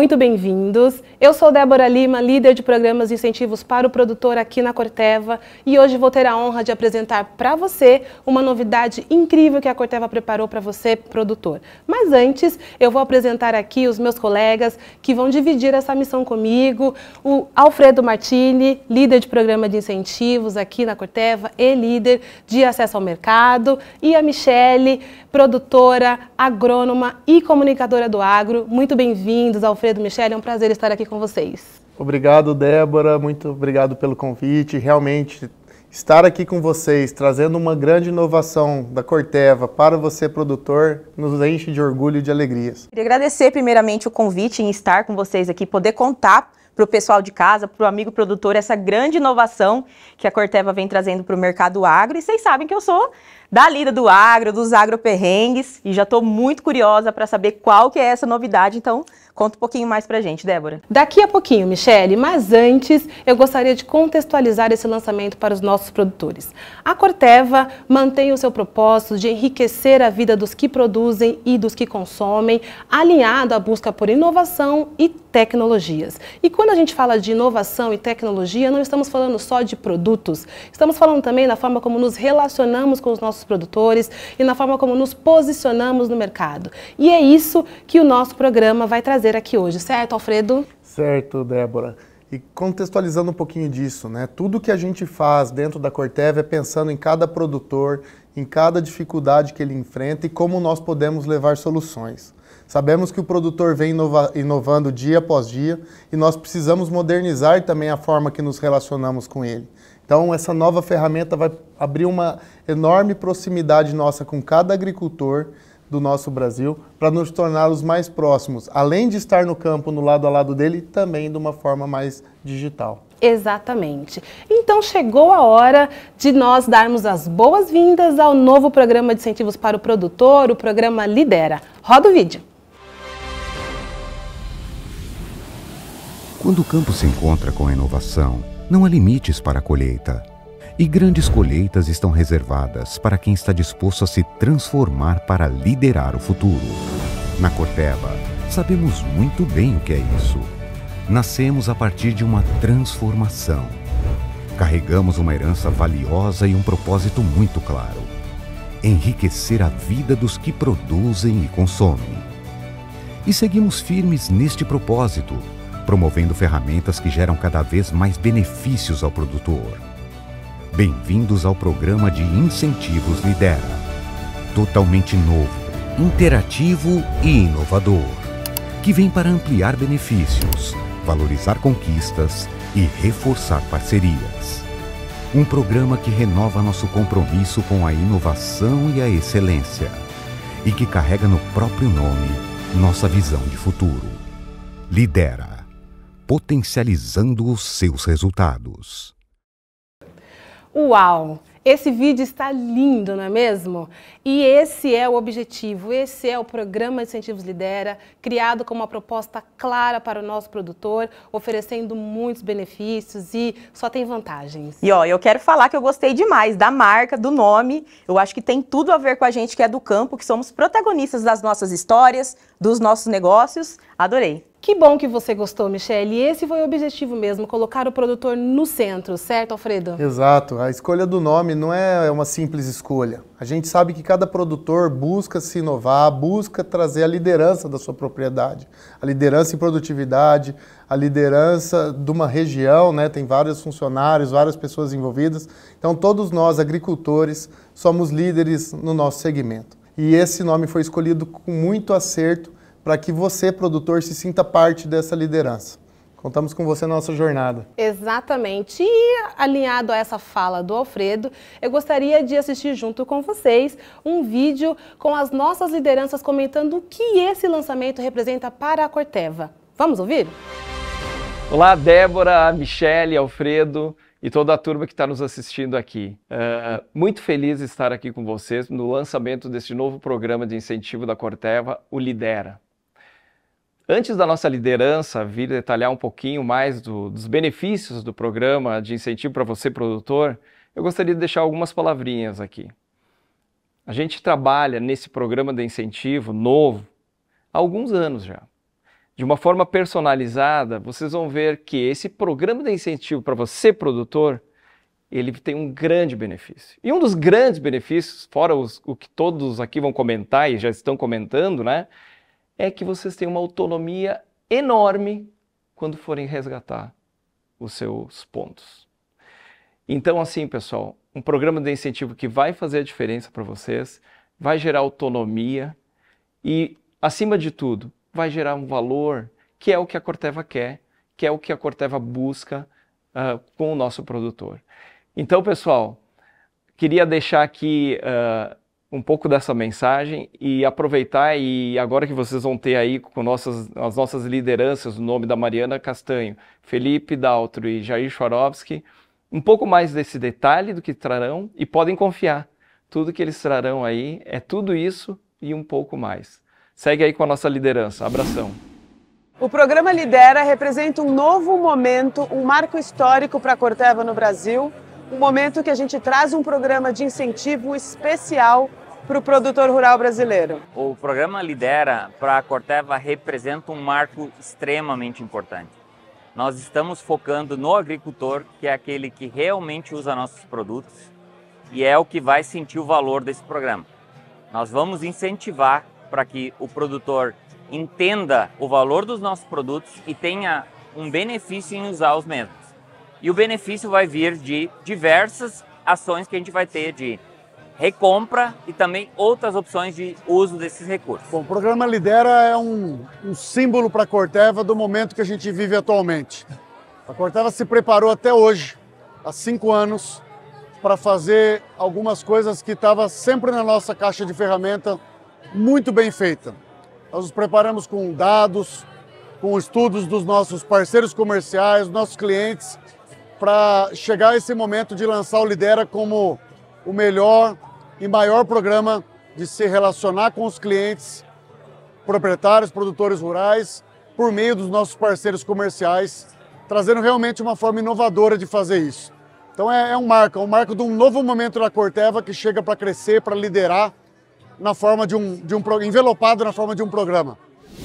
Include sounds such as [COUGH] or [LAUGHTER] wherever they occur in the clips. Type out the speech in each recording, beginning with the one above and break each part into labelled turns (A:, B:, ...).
A: muito bem-vindos. Eu sou Débora Lima, líder de programas e incentivos para o produtor aqui na Corteva, e hoje vou ter a honra de apresentar para você uma novidade incrível que a Corteva preparou para você, produtor. Mas antes, eu vou apresentar aqui os meus colegas que vão dividir essa missão comigo, o Alfredo Martini, líder de programa de incentivos aqui na Corteva e líder de acesso ao mercado, e a Michele, produtora, agrônoma e comunicadora do agro. Muito bem-vindos, Alfredo Alfredo Michele, é um prazer estar aqui com vocês.
B: Obrigado, Débora, muito obrigado pelo convite. Realmente, estar aqui com vocês, trazendo uma grande inovação da Corteva para você, produtor, nos enche de orgulho e de alegrias.
C: Queria agradecer primeiramente o convite em estar com vocês aqui, poder contar para o pessoal de casa, para o amigo produtor, essa grande inovação que a Corteva vem trazendo para o mercado agro. E vocês sabem que eu sou da lida do agro, dos agroperrengues, e já estou muito curiosa para saber qual que é essa novidade. Então, Conta um pouquinho mais pra gente, Débora.
A: Daqui a pouquinho, Michele, mas antes eu gostaria de contextualizar esse lançamento para os nossos produtores. A Corteva mantém o seu propósito de enriquecer a vida dos que produzem e dos que consomem, alinhado à busca por inovação e tecnologias. E quando a gente fala de inovação e tecnologia, não estamos falando só de produtos, estamos falando também na forma como nos relacionamos com os nossos produtores e na forma como nos posicionamos no mercado. E é isso que o nosso programa vai trazer aqui hoje, certo, Alfredo?
B: Certo, Débora. E contextualizando um pouquinho disso, né? Tudo que a gente faz dentro da Corteva é pensando em cada produtor, em cada dificuldade que ele enfrenta e como nós podemos levar soluções. Sabemos que o produtor vem inova inovando dia após dia e nós precisamos modernizar também a forma que nos relacionamos com ele. Então, essa nova ferramenta vai abrir uma enorme proximidade nossa com cada agricultor do nosso Brasil para nos torná-los mais próximos, além de estar no campo no lado a lado dele, também de uma forma mais digital.
A: Exatamente. Então chegou a hora de nós darmos as boas-vindas ao novo programa de incentivos para o produtor, o programa Lidera. Roda o vídeo.
D: Quando o campo se encontra com a inovação, não há limites para a colheita. E grandes colheitas estão reservadas para quem está disposto a se transformar para liderar o futuro. Na Corteva, sabemos muito bem o que é isso. Nascemos a partir de uma transformação. Carregamos uma herança valiosa e um propósito muito claro: enriquecer a vida dos que produzem e consomem. E seguimos firmes neste propósito promovendo ferramentas que geram cada vez mais benefícios ao produtor. Bem-vindos ao programa de incentivos Lidera. Totalmente novo, interativo e inovador, que vem para ampliar benefícios, valorizar conquistas e reforçar parcerias. Um programa que renova nosso compromisso com a inovação e a excelência e que carrega no próprio nome nossa visão de futuro. Lidera potencializando os seus resultados.
A: Uau! Esse vídeo está lindo, não é mesmo? E esse é o objetivo, esse é o programa Incentivos Lidera, criado com uma proposta clara para o nosso produtor, oferecendo muitos benefícios e só tem vantagens.
C: E ó, eu quero falar que eu gostei demais da marca, do nome. Eu acho que tem tudo a ver com a gente que é do campo, que somos protagonistas das nossas histórias, dos nossos negócios, Adorei.
A: Que bom que você gostou, Michelle. E esse foi o objetivo mesmo, colocar o produtor no centro, certo, Alfredo?
B: Exato. A escolha do nome não é uma simples escolha. A gente sabe que cada produtor busca se inovar, busca trazer a liderança da sua propriedade, a liderança em produtividade, a liderança de uma região, né? Tem vários funcionários, várias pessoas envolvidas. Então, todos nós, agricultores, somos líderes no nosso segmento. E esse nome foi escolhido com muito acerto para que você, produtor, se sinta parte dessa liderança. Contamos com você na nossa jornada.
A: Exatamente. E alinhado a essa fala do Alfredo, eu gostaria de assistir junto com vocês um vídeo com as nossas lideranças comentando o que esse lançamento representa para a Corteva. Vamos ouvir?
E: Olá, Débora, Michele, Alfredo e toda a turma que está nos assistindo aqui. Uh, muito feliz de estar aqui com vocês no lançamento deste novo programa de incentivo da Corteva, o Lidera. Antes da nossa liderança vir detalhar um pouquinho mais do, dos benefícios do programa de incentivo para você, produtor, eu gostaria de deixar algumas palavrinhas aqui. A gente trabalha nesse programa de incentivo novo há alguns anos já. De uma forma personalizada, vocês vão ver que esse programa de incentivo para você, produtor, ele tem um grande benefício. E um dos grandes benefícios, fora os, o que todos aqui vão comentar e já estão comentando, né? é que vocês têm uma autonomia enorme quando forem resgatar os seus pontos. Então, assim, pessoal, um programa de incentivo que vai fazer a diferença para vocês, vai gerar autonomia e, acima de tudo, vai gerar um valor que é o que a Corteva quer, que é o que a Corteva busca uh, com o nosso produtor. Então, pessoal, queria deixar aqui uh, um pouco dessa mensagem e aproveitar e agora que vocês vão ter aí com nossas, as nossas lideranças, o nome da Mariana Castanho, Felipe Daltro e Jair Swarovski, um pouco mais desse detalhe do que trarão e podem confiar. Tudo que eles trarão aí é tudo isso e um pouco mais. Segue aí com a nossa liderança. Abração.
C: O programa Lidera representa um novo momento, um marco histórico para a
A: Corteva no Brasil um momento que a gente traz um programa de incentivo especial
C: para o produtor rural brasileiro.
F: O programa Lidera para a Corteva representa um marco extremamente importante. Nós estamos focando no agricultor, que é aquele que realmente usa nossos produtos e é o que vai sentir o valor desse programa. Nós vamos incentivar para que o produtor entenda o valor dos nossos produtos e tenha um benefício em usar os mesmos. E o benefício vai vir de diversas ações que a gente vai ter de recompra e também outras opções de uso desses recursos. Bom, o
G: programa Lidera é um, um símbolo para a Corteva do momento que a gente vive atualmente. A Corteva se preparou até hoje, há cinco anos, para fazer algumas coisas que estava sempre na nossa caixa de ferramenta muito bem feita. Nós nos preparamos com dados, com estudos dos nossos parceiros comerciais, nossos clientes, para chegar a esse momento de lançar o Lidera como o melhor e maior programa de se relacionar com os clientes, proprietários, produtores rurais, por meio dos nossos parceiros comerciais, trazendo realmente uma forma inovadora de fazer isso. Então é, é um marco, é um marco de um novo momento da Corteva que chega para crescer, para liderar, na forma de um, de um envelopado na forma de um programa.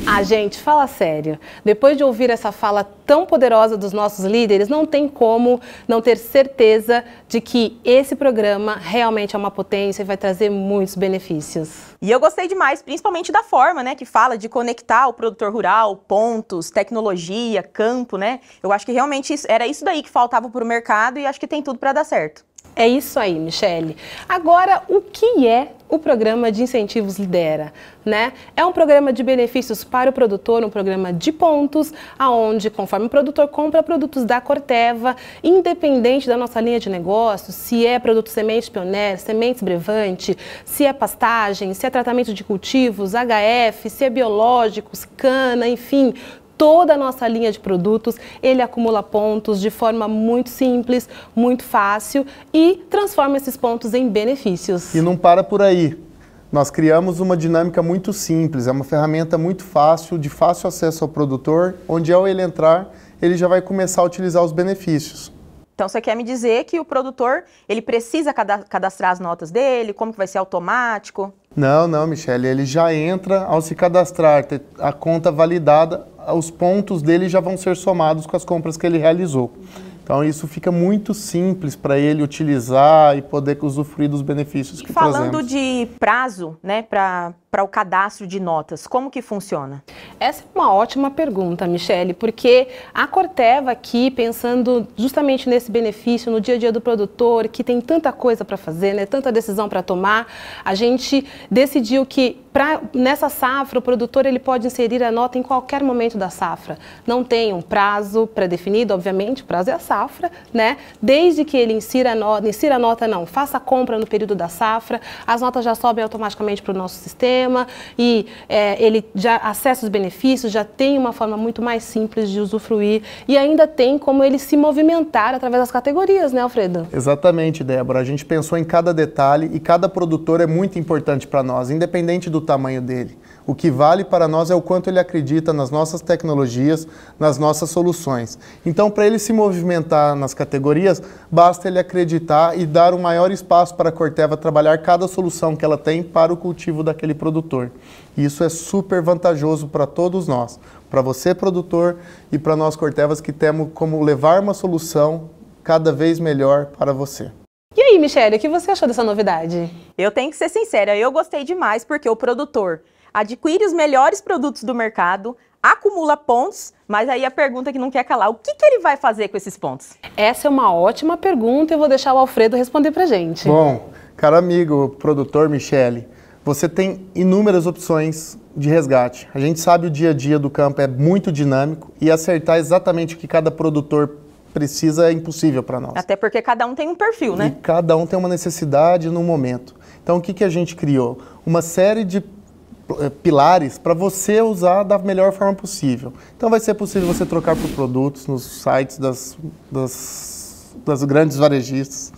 G: Ah, gente,
A: fala sério. Depois de ouvir essa fala tão poderosa dos nossos líderes, não tem como não ter certeza de que esse programa realmente é uma potência e vai trazer muitos benefícios.
C: E eu gostei demais, principalmente da forma, né, que fala de conectar o produtor rural, pontos, tecnologia, campo, né? Eu acho que realmente era isso daí que faltava para o mercado e acho que tem tudo para dar certo. É isso aí, Michele. Agora, o que é
A: o programa de incentivos lidera, né? É um programa de benefícios para o produtor, um programa de pontos, aonde conforme o produtor compra produtos da Corteva, independente da nossa linha de negócio, se é produto semente pioneiro, sementes brevante, se é pastagem, se é tratamento de cultivos, HF, se é biológicos, cana, enfim, toda a nossa linha de produtos, ele acumula pontos de forma muito simples, muito fácil e transforma esses pontos em benefícios.
B: E não para por aí. Nós criamos uma dinâmica muito simples, é uma ferramenta muito fácil, de fácil acesso ao produtor, onde ao ele entrar, ele já vai começar a utilizar os benefícios.
C: Então você quer me dizer que o produtor, ele precisa cadastrar as notas dele, como que vai ser automático?
B: Não, não, Michele, ele já entra ao se cadastrar, ter a conta validada, os pontos dele já vão ser somados com as compras que ele realizou. Uhum. Então isso fica muito simples para ele utilizar e poder usufruir dos benefícios e que falando trazemos.
C: de prazo, né, para para o cadastro de notas? Como que funciona? Essa é uma
A: ótima pergunta, Michele, porque a Corteva aqui, pensando justamente nesse benefício, no dia a dia do produtor, que tem tanta coisa para fazer, né, tanta decisão para tomar, a gente decidiu que Pra, nessa safra, o produtor ele pode inserir a nota em qualquer momento da safra. Não tem um prazo pré-definido, obviamente, o prazo é a safra, né? Desde que ele insira a nota, insira a nota não, faça a compra no período da safra, as notas já sobem automaticamente para o nosso sistema e é, ele já acessa os benefícios, já tem uma forma muito mais simples de usufruir e ainda tem como ele se movimentar através das categorias, né, Alfredo?
B: Exatamente, Débora. A gente pensou em cada detalhe e cada produtor é muito importante para nós, independente do tamanho dele. O que vale para nós é o quanto ele acredita nas nossas tecnologias, nas nossas soluções. Então, para ele se movimentar nas categorias, basta ele acreditar e dar o um maior espaço para a Corteva trabalhar cada solução que ela tem para o cultivo daquele produtor. E isso é super vantajoso para todos nós, para você, produtor, e para nós, Cortevas, que temos como levar uma solução cada vez melhor para você.
C: E aí, Michelle, o que você achou dessa novidade? Eu tenho que ser sincera, eu gostei demais porque o produtor adquire os melhores produtos do mercado, acumula pontos, mas aí a pergunta é que não quer calar, o que, que, ele vai fazer com esses pontos? Essa é uma ótima pergunta e eu vou deixar o Alfredo responder pra gente.
A: Bom,
B: caro amigo, produtor Michele, você tem inúmeras opções de resgate. A gente sabe o dia a dia do campo é muito dinâmico e acertar exatamente o que cada produtor precisa é impossível para nós.
C: Até porque cada um tem um perfil, né? E
B: cada um tem uma necessidade no momento. Então, o que, que a gente criou? Uma série de eh, pilares para você usar da melhor forma possível. Então, vai ser possível você trocar por produtos nos sites das, das, das grandes varejistas.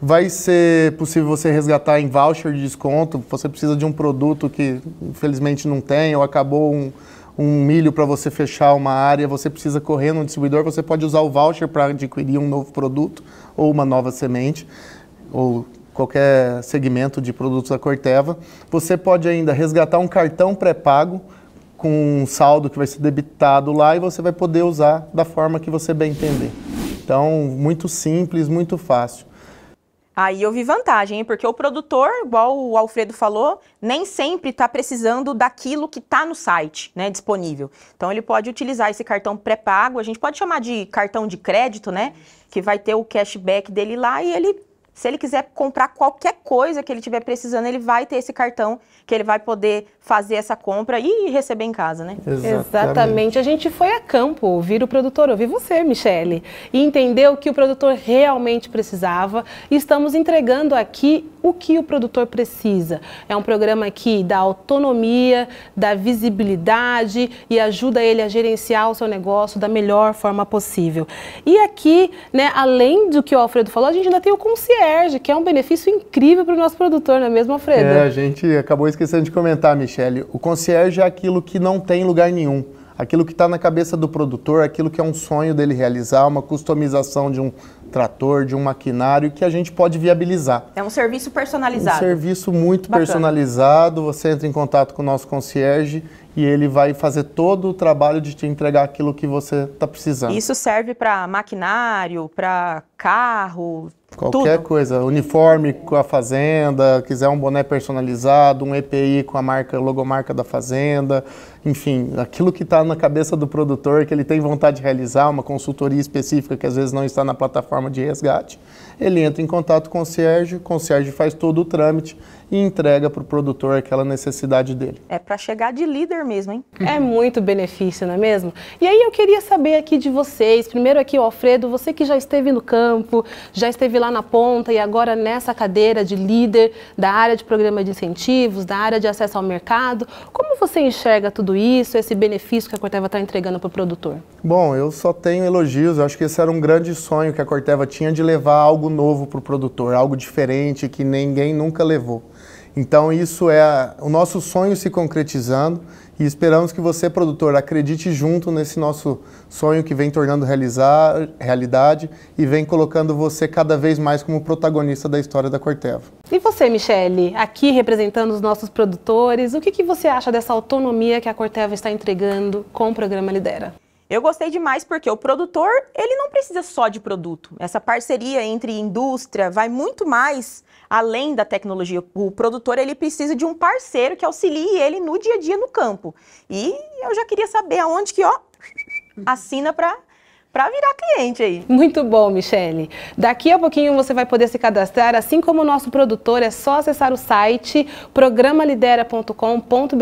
B: Vai ser possível você resgatar em voucher de desconto. Você precisa de um produto que, infelizmente, não tem ou acabou um um milho para você fechar uma área, você precisa correr no distribuidor, você pode usar o voucher para adquirir um novo produto ou uma nova semente, ou qualquer segmento de produtos da Corteva. Você pode ainda resgatar um cartão pré-pago com um saldo que vai ser debitado lá e você vai poder usar da forma que você bem entender. Então, muito simples, muito fácil.
C: Aí eu vi vantagem, porque o produtor, igual o Alfredo falou, nem sempre está precisando daquilo que está no site, né, disponível. Então ele pode utilizar esse cartão pré-pago, a gente pode chamar de cartão de crédito, né, que vai ter o cashback dele lá e ele se ele quiser comprar qualquer coisa que ele tiver precisando, ele vai ter esse cartão que ele vai poder fazer essa compra e receber em casa, né? Exatamente.
A: Exatamente. A gente foi a campo ouvir o produtor, ouvir você, Michele, e entender o que o produtor realmente precisava. estamos entregando aqui o que o produtor precisa. É um programa que dá autonomia, dá visibilidade e ajuda ele a gerenciar o seu negócio da melhor forma possível. E aqui, né, além do que o Alfredo falou, a gente ainda tem o concierge Proerge, que é um benefício incrível para o nosso produtor, não é mesmo, Alfredo? É, a
B: gente acabou esquecendo de comentar, Michele. O concierge é aquilo que não tem lugar nenhum. Aquilo que está na cabeça do produtor, aquilo que é um sonho dele realizar, uma customização de um trator, de um maquinário que a gente pode viabilizar.
C: É um serviço personalizado. Um
B: serviço muito Bacana. personalizado. Você entra em contato com o nosso concierge e ele vai fazer todo o trabalho de te entregar aquilo que você está precisando. Isso
C: serve para maquinário, para carro, Qualquer Tudo.
B: coisa, uniforme com a Fazenda, quiser um boné personalizado, um EPI com a marca, logomarca da Fazenda, enfim, aquilo que está na cabeça do produtor, que ele tem vontade de realizar, uma consultoria específica que às vezes não está na plataforma de resgate, ele entra em contato com o com o Sérgio faz todo o trâmite e entrega para o produtor aquela necessidade dele.
C: É para chegar de líder mesmo, hein? É muito benefício,
A: não é mesmo? E aí eu queria saber aqui de vocês, primeiro aqui o Alfredo, você que já esteve no campo, já esteve lá na ponta e agora nessa cadeira de líder da área de programa de incentivos, da área de acesso ao mercado, como você enxerga tudo isso, esse benefício que a Corteva está entregando para o produtor?
B: Bom, eu só tenho elogios. Eu acho que esse era um grande sonho que a Corteva tinha de levar algo novo para o produtor, algo diferente que ninguém nunca levou. Então isso é o nosso sonho se concretizando e esperamos que você, produtor, acredite junto nesse nosso sonho que vem tornando realizar, realidade e vem colocando você cada vez mais como protagonista da história da Corteva.
A: E você, Michele, aqui representando os nossos produtores, o que, que você acha dessa autonomia que a Corteva está entregando com o
C: programa Lidera? Eu gostei demais porque o produtor, ele não precisa só de produto. Essa parceria entre indústria vai muito mais além da tecnologia. O produtor, ele precisa de um parceiro que auxilie ele no dia a dia no campo. E eu já queria saber aonde que, ó, [LAUGHS] assina para para virar cliente aí.
A: Muito bom, Michele. Daqui a pouquinho você vai poder se cadastrar, assim como o nosso produtor, é só acessar o site programalidera.com.br,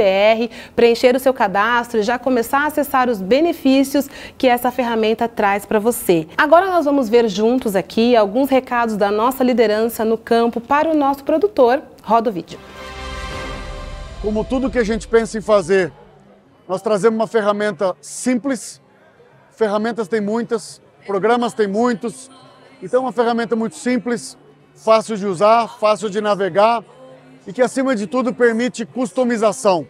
A: preencher o seu cadastro e já começar a acessar os benefícios que essa ferramenta traz para você. Agora nós vamos ver juntos aqui alguns recados da nossa liderança no campo para o nosso produtor. Roda o vídeo.
G: Como tudo que a gente pensa em fazer, nós trazemos uma ferramenta simples, Ferramentas tem muitas, programas tem muitos. Então é uma ferramenta muito simples, fácil de usar, fácil de navegar e que acima de tudo permite customização.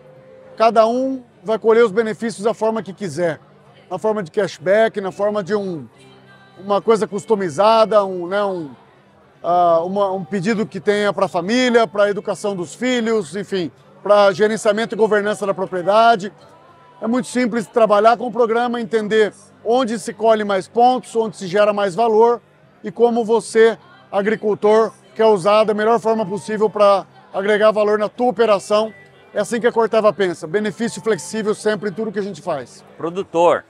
G: Cada um vai colher os benefícios da forma que quiser, na forma de cashback, na forma de um, uma coisa customizada, um, né, um, uh, uma, um pedido que tenha para a família, para a educação dos filhos, enfim, para gerenciamento e governança da propriedade. É muito simples trabalhar com o programa, entender onde se colhe mais pontos, onde se gera mais valor e como você, agricultor, quer usar da melhor forma possível para agregar valor na tua operação. É assim que a Corteva pensa, benefício flexível sempre em tudo que a gente faz.
F: Produtor,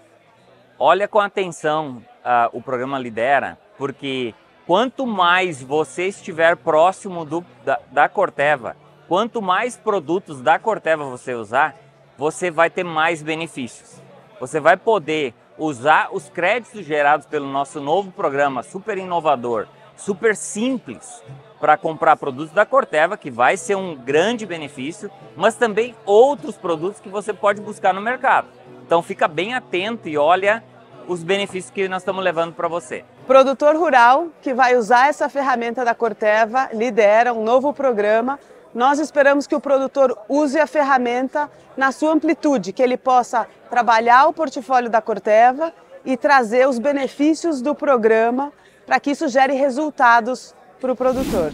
F: olha com atenção uh, o programa Lidera, porque quanto mais você estiver próximo do, da, da Corteva, quanto mais produtos da Corteva você usar, você vai ter mais benefícios. Você vai poder usar os créditos gerados pelo nosso novo programa super inovador, super simples, para comprar produtos da Corteva, que vai ser um grande benefício, mas também outros produtos que você pode buscar no mercado. Então fica bem atento e olha os benefícios que nós estamos levando para você.
A: Produtor rural que vai usar essa ferramenta da Corteva lidera um novo programa nós esperamos que o produtor use a ferramenta na sua amplitude, que ele possa trabalhar o portfólio da Corteva e trazer os benefícios do programa para que isso gere resultados para o produtor.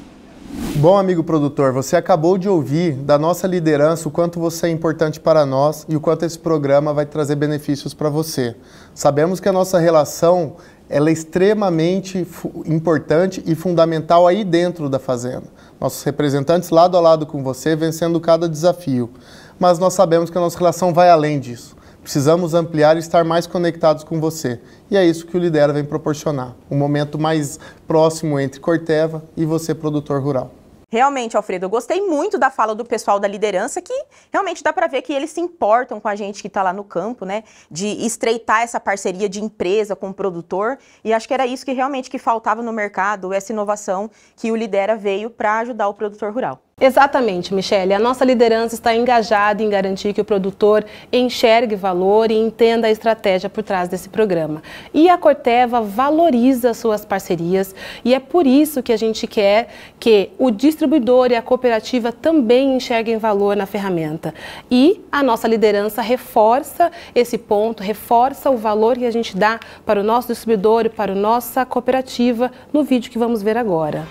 B: Bom, amigo produtor, você acabou de ouvir da nossa liderança o quanto você é importante para nós e o quanto esse programa vai trazer benefícios para você. Sabemos que a nossa relação ela é extremamente importante e fundamental aí dentro da fazenda nossos representantes lado a lado com você, vencendo cada desafio. Mas nós sabemos que a nossa relação vai além disso. Precisamos ampliar e estar mais conectados com você. E é isso que o Lidera vem proporcionar: um momento mais próximo entre Corteva e você, produtor rural.
C: Realmente, Alfredo, eu gostei muito da fala do pessoal da liderança, que realmente dá para ver que eles se importam com a gente que está lá no campo, né? De estreitar essa parceria de empresa com o produtor. E acho que era isso que realmente que faltava no mercado, essa inovação que o Lidera veio para ajudar o produtor rural.
A: Exatamente, Michele. A nossa liderança está engajada em garantir que o produtor enxergue valor e entenda a estratégia por trás desse programa. E a Corteva valoriza suas parcerias e é por isso que a gente quer que o distribuidor e a cooperativa também enxerguem valor na ferramenta. E a nossa liderança reforça esse ponto, reforça o valor que a gente dá para o nosso distribuidor e para a nossa cooperativa no vídeo que vamos ver agora.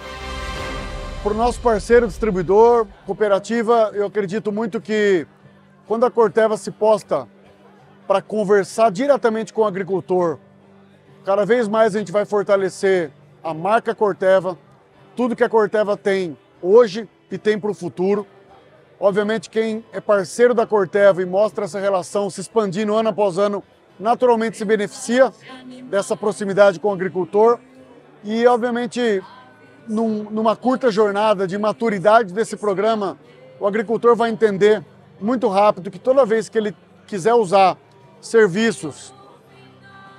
G: Para o nosso parceiro distribuidor, cooperativa, eu acredito muito que quando a Corteva se posta para conversar diretamente com o agricultor, cada vez mais a gente vai fortalecer a marca Corteva, tudo que a Corteva tem hoje e tem para o futuro. Obviamente, quem é parceiro da Corteva e mostra essa relação se expandindo ano após ano, naturalmente se beneficia dessa proximidade com o agricultor. E, obviamente, num, numa curta jornada de maturidade desse programa, o agricultor vai entender muito rápido que toda vez que ele quiser usar serviços,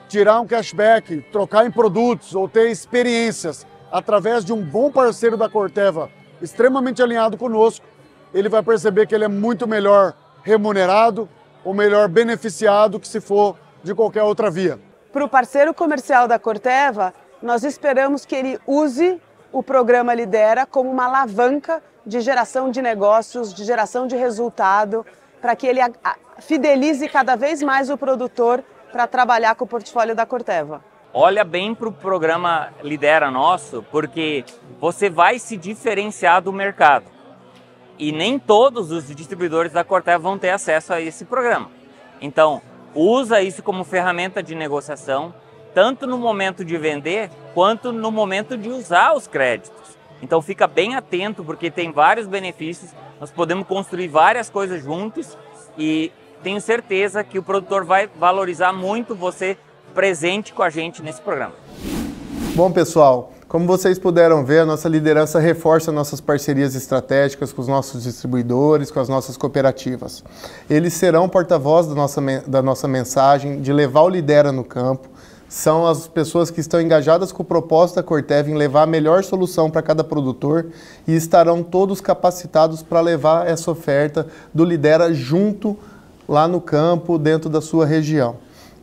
G: tirar um cashback, trocar em produtos ou ter experiências através de um bom parceiro da Corteva, extremamente alinhado conosco, ele vai perceber que ele é muito melhor remunerado ou melhor beneficiado que se for de qualquer outra via. Para o parceiro comercial da Corteva, nós esperamos que ele
A: use o programa Lidera como uma alavanca de geração de negócios, de geração de resultado, para que ele fidelize cada vez mais o produtor para trabalhar com o portfólio da Corteva.
F: Olha bem para o programa Lidera Nosso, porque você vai se diferenciar do mercado. E nem todos os distribuidores da Corteva vão ter acesso a esse programa. Então, usa isso como ferramenta de negociação, tanto no momento de vender quanto no momento de usar os créditos. Então fica bem atento porque tem vários benefícios, nós podemos construir várias coisas juntos e tenho certeza que o produtor vai valorizar muito você presente com a gente nesse programa.
B: Bom, pessoal, como vocês puderam ver, a nossa liderança reforça nossas parcerias estratégicas com os nossos distribuidores, com as nossas cooperativas. Eles serão porta-voz da nossa, da nossa mensagem de levar o Lidera no campo, são as pessoas que estão engajadas com o propósito da Corteva em levar a melhor solução para cada produtor e estarão todos capacitados para levar essa oferta do Lidera junto lá no campo, dentro da sua região.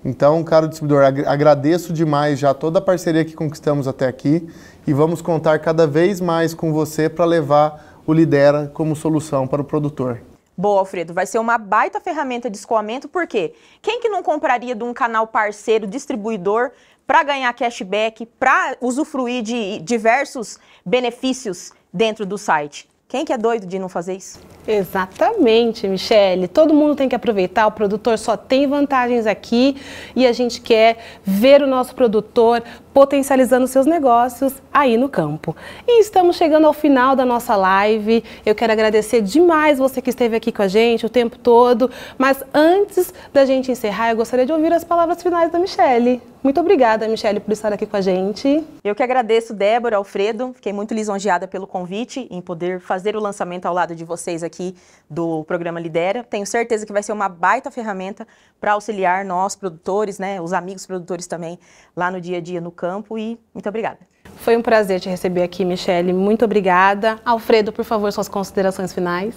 B: Então, caro distribuidor, agradeço demais já toda a parceria que conquistamos até aqui e vamos contar cada vez mais com você para levar o Lidera como solução para o produtor.
C: Boa, Alfredo. Vai ser uma baita ferramenta de escoamento, porque quem que não compraria de um canal parceiro, distribuidor, para ganhar cashback, para usufruir de diversos benefícios dentro do site? Quem que é doido de não fazer isso?
A: Exatamente, Michele. Todo mundo tem que aproveitar. O produtor só tem vantagens aqui e a gente quer ver o nosso produtor potencializando seus negócios aí no campo. E estamos chegando ao final da nossa live. Eu quero agradecer demais você que esteve aqui com a gente o tempo todo. Mas antes da gente encerrar, eu gostaria de ouvir as palavras finais da Michelle. Muito obrigada, Michelle, por estar aqui com a gente.
C: Eu que agradeço, Débora, Alfredo. Fiquei muito lisonjeada pelo convite em poder fazer o lançamento ao lado de vocês aqui do programa Lidera. Tenho certeza que vai ser uma baita ferramenta para auxiliar nós, produtores, né, os amigos produtores também, lá no dia a dia, no campo campo e muito obrigada. Foi um
A: prazer te receber aqui, Michele. Muito obrigada. Alfredo, por favor, suas considerações finais.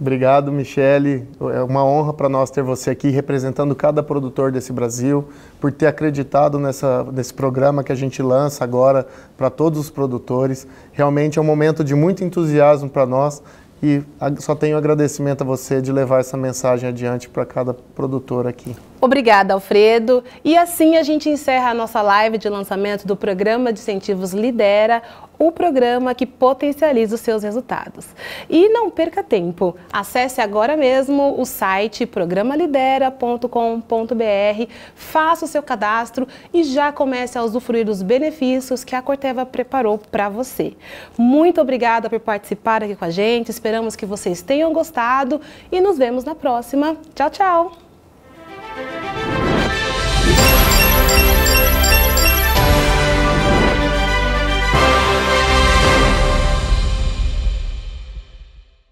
B: Obrigado, Michele. É uma honra para nós ter você aqui representando cada produtor desse Brasil, por ter acreditado nessa, nesse programa que a gente lança agora para todos os produtores. Realmente é um momento de muito entusiasmo para nós e só tenho agradecimento a você de levar essa mensagem adiante para cada produtor aqui.
A: Obrigada, Alfredo. E assim a gente encerra a nossa live de lançamento do programa de incentivos Lidera, o programa que potencializa os seus resultados. E não perca tempo. Acesse agora mesmo o site programalidera.com.br, faça o seu cadastro e já comece a usufruir dos benefícios que a Corteva preparou para você. Muito obrigada por participar aqui com a gente. Esperamos que vocês tenham gostado e nos vemos na próxima. Tchau, tchau. Música